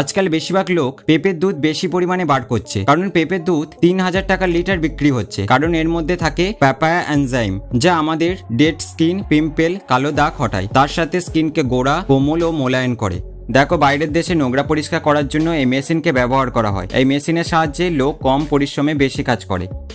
আজকাল বেশিরভাগ লোক পেঁপের দুধ বেশি পরিমাণে বার করছে কারণ পেঁপের দুধ তিন হাজার টাকা লিটার বিক্রি হচ্ছে কারণ এর মধ্যে থাকে প্যাপায়া অ্যানজাইম যা আমাদের ডেড স্কিন পিম্পেল কালো দাগ হটায় তার সাথে স্কিনকে গোড়া কোমল ও মোলায়েন করে দেখো বাইরের দেশে নোংরা পরিষ্কার করার জন্য এই মেশিনকে ব্যবহার করা হয় এই মেশিনের সাহায্যে লোক কম পরিশ্রমে বেশি কাজ করে